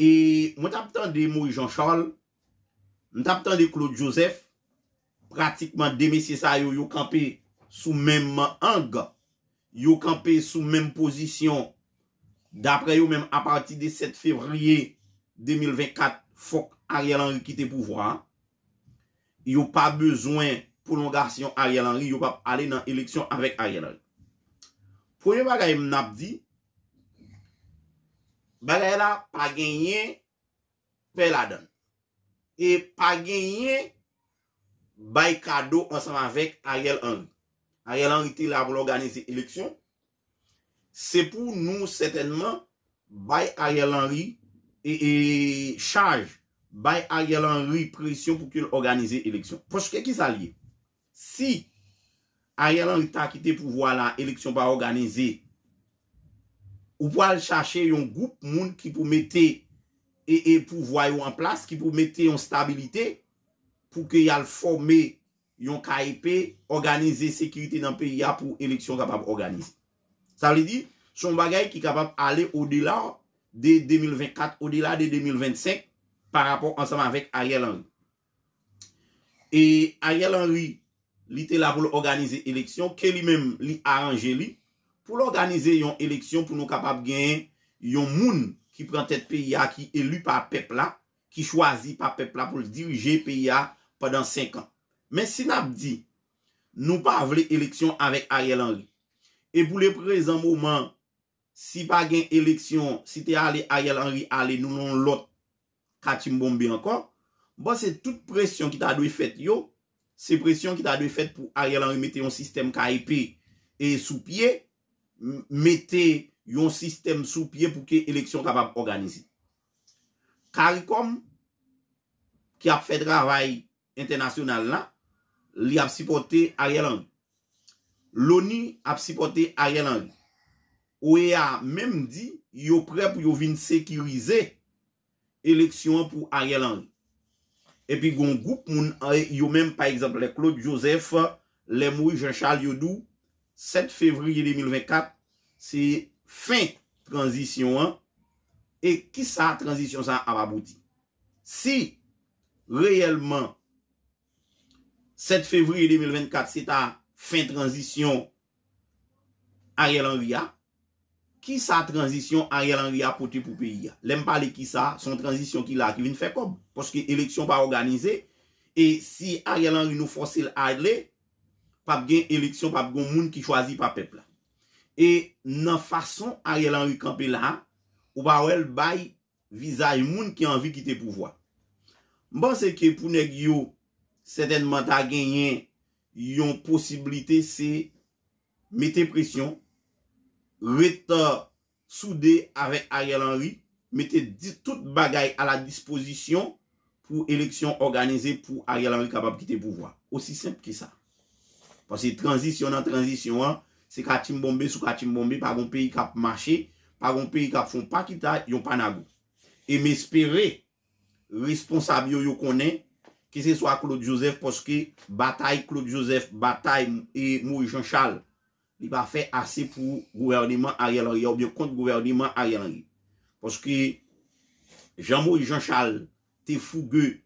E mwen tap tan de Moui Jean Charles Mwen tap tan de Claude Joseph Pratikman demesye sa yo yo kampe sou menman anga Yo kampe sou menm posisyon Dapre yo menm apati de 7 fevriye 2024 Fok Ariel Henry kite pou vwa Yo pa bezwen pou longa si yo Ariel Henry Yo pa ale nan eleksyon avèk Ariel Henry Pwoye bagay mnap di Mwen tap tan de Moui Jean Charles Balayela pa genye, pe la dan. E pa genye, bay kado ansan avèk Ariel Henry. Ariel Henry te la pou l'organize eleksyon. Se pou nou setenman, bay Ariel Henry e, e charge. Bay Ariel Henry presyon pou ki l'organize eleksyon. Pochke ki sa liye. Si Ariel Henry ta kite pou vwa la eleksyon pa organize eleksyon, Ou pou al chache yon goup moun ki pou mette e, e pou voyou an plas, ki pou mette yon stabilite pou ke yal fome yon KIP e organize sekirite nan pe ya pou eleksyon kapab organize. Sa li di, son bagay ki kapab ale ou de la de 2024, ou de la de 2025 par rapport ansama vek Ariel Henry. E Ariel Henry, li te la pou l'organize eleksyon ke li men li a anje li pou l'organize yon eleksyon pou nou kapap gen yon moun ki prentet PIA ki elu pa pepla, ki chwazi pa pepla pou l'dirije PIA padan 5 an. Men Sinab di, nou pa vle eleksyon avèk Ariel Henry. E pou lè prez an mouman, si pa gen eleksyon, si te ale Ariel Henry ale nou moun lot, kati mbombe ankon, bon ba se tout presyon ki ta dwe fet yo, se presyon ki ta dwe fet pou Ariel Henry mette yon sistem ka epi e sou piey, mette yon sistem sou pye pou ke eleksyon kapap organize. Kari kom ki ap fè dravay internasyonal la, li ap sipote Aryalang. Loni ap sipote Aryalang. Ou e a mem di yo pre pou yo vin sekirize eleksyon pou Aryalang. E pi gon goup moun, yo mem pa ekseple Claude Joseph, Lemoui, Jean-Charles Yodou, 7 fevriye 2024, se fin transition an, e ki sa transition sa avabouti. Si reyelman, 7 fevriye 2024, se ta fin transition, Ariel Henry a, ki sa transition Ariel Henry a pote pou peyi a. Lem pale ki sa, son transition ki la, ki vin fe kob, poske eleksyon pa organizé, e si Ariel Henry nou fosil a edle, e, pap gen, eleksyon pap gon moun ki chwazi pa pepla. E nan fason Ariel Henry kampe la, ou ba ou el bay vizay moun ki anvi kite pouvoi. Mban se ke pou neg yo, sedenman ta genyen, yon posibilite se, mette presyon, rete soude avek Ariel Henry, mette ditout bagay a la disposisyon, pou eleksyon organize pou Ariel Henry kapap kite pouvoi. Osi semp ki sa. Kwa se transisyon an transisyon an, se kati mbombe sou kati mbombe, pa goun peyi kap mache, pa goun peyi kap foun pakita yon panago. E me espere, responsabyo yon konen, ki se swa Claude Joseph, poske batay Claude Joseph, batay Moui Jean Charles, li ba fe ase pou gouverdiment a yalang, yon bi kont gouverdiment a yalang. Poske, Jean Moui Jean Charles, te fougu,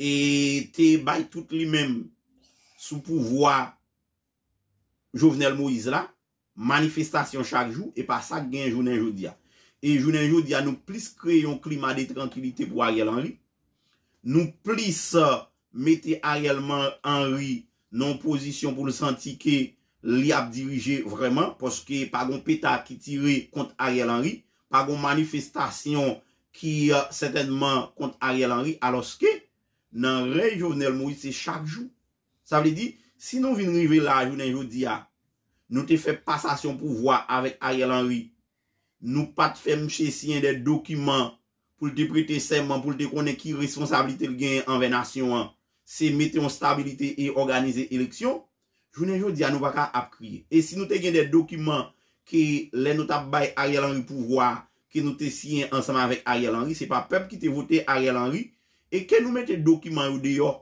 te bay tout li men, sou pouvoi, Jouvenel Moïse la, manifestasyon chak jou, e pa sa gen Jounen Joudia. E Jounen Joudia nou plis kre yon klima de tranquilite pou Ariel Henry, nou plis mette Ariel Henry nan posisyon pou le santi ke li ap dirije vreman, poske pa gon peta ki tire kont Ariel Henry, pa gon manifestasyon ki setenman kont Ariel Henry, aloske nan re Jouvenel Moïse chak jou, sa vle di, si nou vinrive la Jounen Joudia, nou te fè pasasyon pou vwa avèk Ariel Henry, nou pat fè mche siyen de dokiman pou lte prete seman, pou lte konen ki responsabilite lgen anve nasyon an, se mette yon stabilite e organize eleksyon, jounen joun di anou baka ap kriye. E si nou te gen de dokiman ki lè nou tap bay Ariel Henry pou vwa, ki nou te siyen ansaman avèk Ariel Henry, se pa pep ki te vote Ariel Henry, e ke nou mette dokiman yon de yo,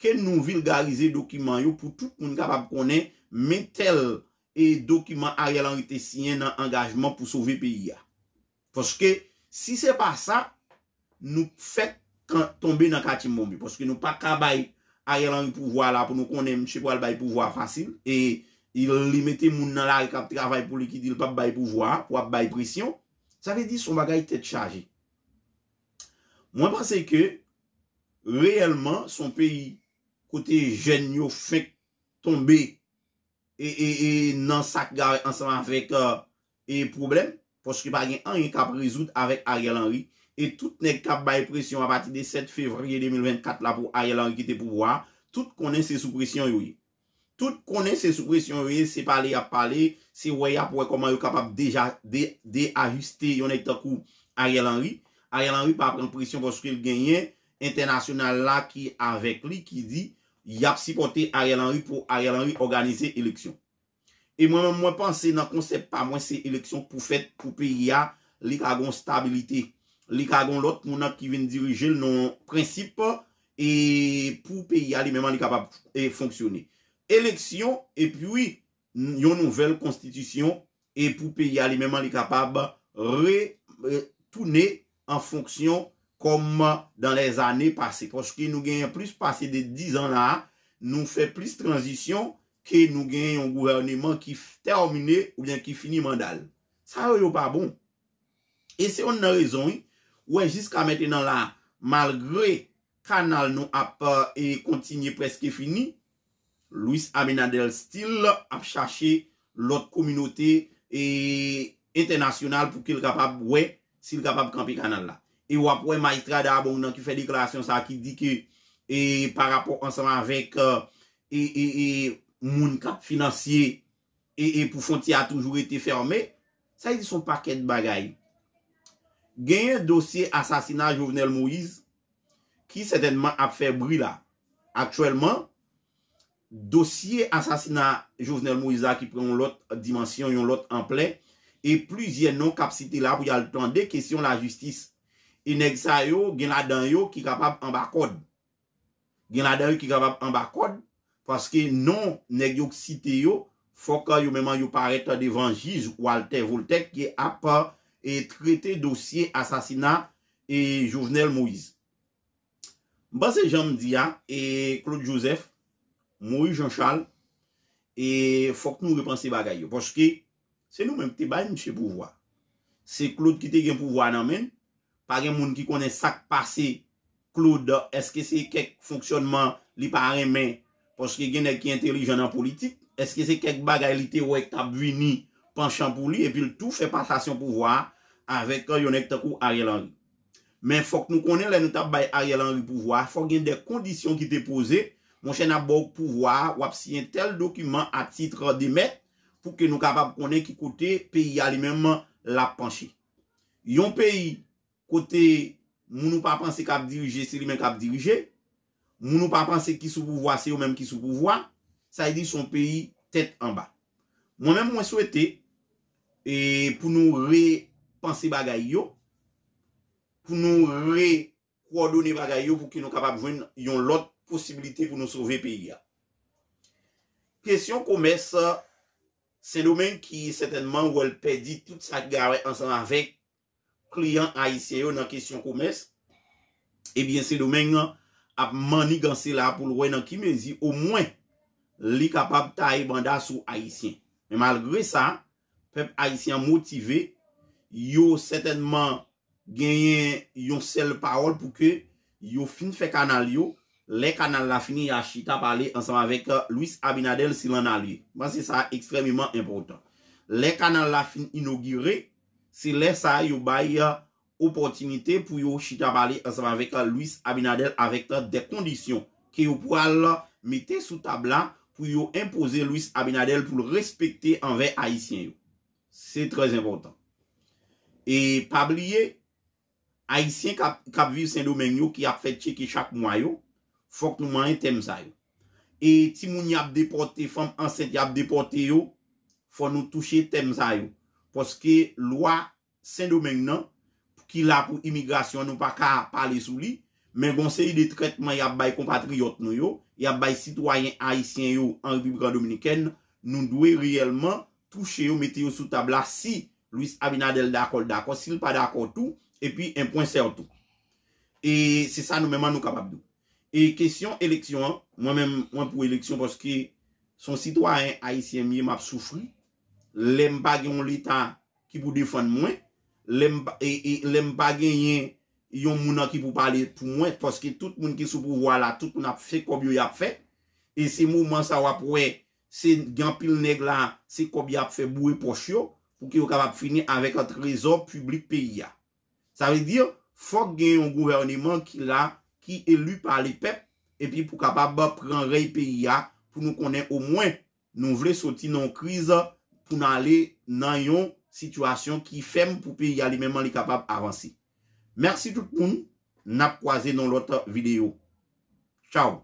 ke nou vilgarize dokiman yon pou tout moun kapap konen, metel dokiman. e dokiman a yalan ite siyen nan angajman pou souve peyi ya. Poske, si se pa sa, nou fèk tombe nan kati mounbi. Poske nou pa ka bay a yalan yu pouvoa la pou nou konem chekou al bay pouvoa fasil, e li mette moun nan la yi kap trabay pou likidil pap bay pouvoa, wap bay prisyon, sa ve di son bagay tèd chaje. Mwen pase ke, reyelman, son peyi kote jenyo fèk tombe E, e, e nan sak gare anseman vek uh, e problem Foski pa gen an yon kap rezout avek Ariel Henry E tout ne kap baye presyon apati de 7 fevriye 2024 la pou Ariel Henry kite pou vwa Tout konen se sou presyon yoy Tout konen se sou presyon yoy se pale ap pale Se woy ap woy koman yo kapap deja de ajuste yon e takou Ariel Henry Ariel Henry pa pren presyon foski gen yon international la ki avek li ki di Y ap sipote a rè lan y pou a rè lan y organize eleksyon. E mwen mwen mwen panse nan konsep pa mwen se eleksyon pou fèt pou pe y a li kagon stabilite. Li kagon lot moun ap ki ven dirije l non prinsip e pou pe y a li mèman li kapab e, fonksyonne. Eleksyon e pi wè yon nouvel konstitusyon e pou pe y a li mèman li kapab retoune an fonksyon kom dan les ane pase. Poske nou genyen plus pase de 10 an la, nou fe plis transisyon ke nou genyen yon gouvernement ki termine ou bien ki fini mandal. Sa reyo pa bon. E se yon nan rezon, wè, jiska meten an la, malgre kanal nou ap e kontinye preske fini, Louis Amenadel stil ap chache lot kominote e internasyonal pou ke l kapab wè, si l kapab kampi kanal la. E wap wè ma y tra da, bon nan ki fè deklarasyon sa ki di ke E par rapport anseman avèk e, e, e, e moun kap finansye E pou fonti a toujou ete fermè Sa y di son pakèd bagay Genye dosye asasina Jovenel Moïse Ki sèdenman ap fè bril la Akchouèlman Dosye asasina Jovenel Moïse la ki pren yon lot dimansyon, yon lot amplè E plüzyen non kap sitè la pou yal tende kèsyon la jistis E neg sa yo, gen la dan yo, ki kapap ambakod. Gen la dan yo, ki kapap ambakod. Paske non neg yo ksite yo, fok yo meman yo pareta devanjiz Walter Voltec, ki apan e trete dosye asasina e jouvenel Moïse. Bas e janm diya, e Claude Joseph, Moïse Jean Charles, e fok nou repanse bagay yo. Paske se nou menm te bany mse pouvoa. Se Claude kite gen pouvoa nan menm, pa gen moun ki konen sak pase klouda, eske se kek fonksyonman li pa remen poske gen ek ki entelijonan politik, eske se kek bagay li te wek tab vini panchampou li, epi l tout fe pasasyon pou vwa, avek yon ek takou a rielanvi. Men fok nou konen le nou tab bay a rielanvi pou vwa, fok gen de kondisyon ki te pose, monshen ap bok pou vwa, wap si yon tel dokumen a titre de met pou ke nou kapab konen ki kote peyi alimeman la panchi. Yon peyi Kote moun nou pa panse kap dirije, se li men kap dirije. Moun nou pa panse ki sou pouvoa, se yo menm ki sou pouvoa. Sa e di son peyi tet anba. Moun menm mwen souwete, e pou nou re panse bagay yo, pou nou re kwa doni bagay yo, pou ki nou kapap vwen yon lot posibilite pou nou souve peyi ya. Kesyon koumès, se nou menm ki setenman wèl pedi tout sa gare ansan avèk klien Haitien yo nan kesyon koumès, ebyen se domen ap mani gansela pou lwoy nan ki menzi, ou mwen li kapap ta e bandas ou Haitien. Men malgre sa, pep Haitien motive, yo setenman genyen yon sel parol pou ke yo fin fe kanal yo, le kanal la fin yachita pale ansan avèk euh, Louis Abinadel silan nalye. Mwen se sa ekstremement impotant. Le kanal la fin inogirey, Se lè sa yo bay uh, opotinite pou yo chita bali ansevan vek uh, Louis Abinadel avèk uh, de kondisyon ki yo pou al metè sou tabla pou yo impose Louis Abinadel pou lè respekte anvek Haitien yo. Se trez impotant. E pabliye, Haitien kap viv Saint-Domingue yo ki ap fet cheke chak mwa yo fòk nou manyen temzay yo. E ti moun yap depote fòm anset yap depote yo fò nou touche temzay yo. poske lwa sen do menk nan, ki la pou imigrasyon nou pa ka pale sou li, men gonseri de tretman yap bay kompatriyot nou yo, yap bay sitwayen haisyen yo an Republika Dominiken, nou dwe riyelman touche yo, mette yo sou tabla, si Louis Abinadel d'akol d'akol, si l pa d'akol tou, epi en pon ser tou. E se sa nou menman nou kapab nou. E kesyon eleksyon an, mwen pou eleksyon, poske son sitwayen haisyen miye map soufri, lem pa gen yon lita ki pou defon mwen, lem pa e, e, gen yon mounan ki pou pali pou mwen, poske tout moun ki sou pou wala, tout moun ap fè kob yo ap fè, e se mouman sa wap wè, se gen pil neg la, se kob yo ap fè bou e poch yo, pou ki yo kapap fini avèk atrezo publik PIA. Sa vè dir, fòk gen yon gouvernement ki la, ki elu pali pep, epi pou kapap bop pran rey PIA, pou nou konen ou mwen, nou vle soti nan kriza, pou nan alè nan yon situasyon ki fèm pou pi yalimèman li kapab avansè. Mersi tout pou nou na pwaze nan loto video. Chow!